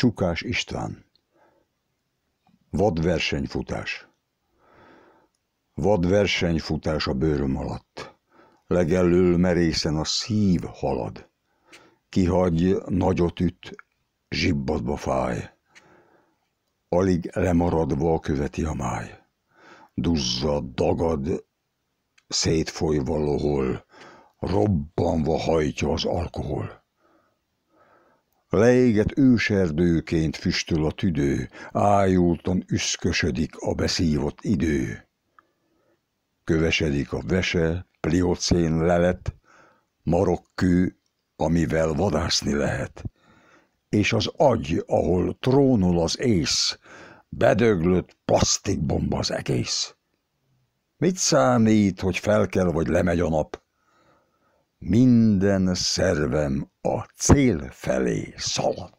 Csukás István Vadversenyfutás Vadversenyfutás a bőröm alatt. Legelől merészen a szív halad. Kihagy, nagyot üt, zsibbadba fáj. Alig lemaradva követi a máj. Duzzad, dagad, szétfolyva lohol, robbanva hajtja az alkohol. Leégett őserdőként füstöl a tüdő, ájultan üszkösödik a beszívott idő. Kövesedik a vese, pliocén lelet, marokkő, amivel vadászni lehet. És az agy, ahol trónul az ész, bedöglött plastikbomba az egész. Mit számít, hogy fel kell vagy lemegy a nap? minden szervem a cél felé szalad.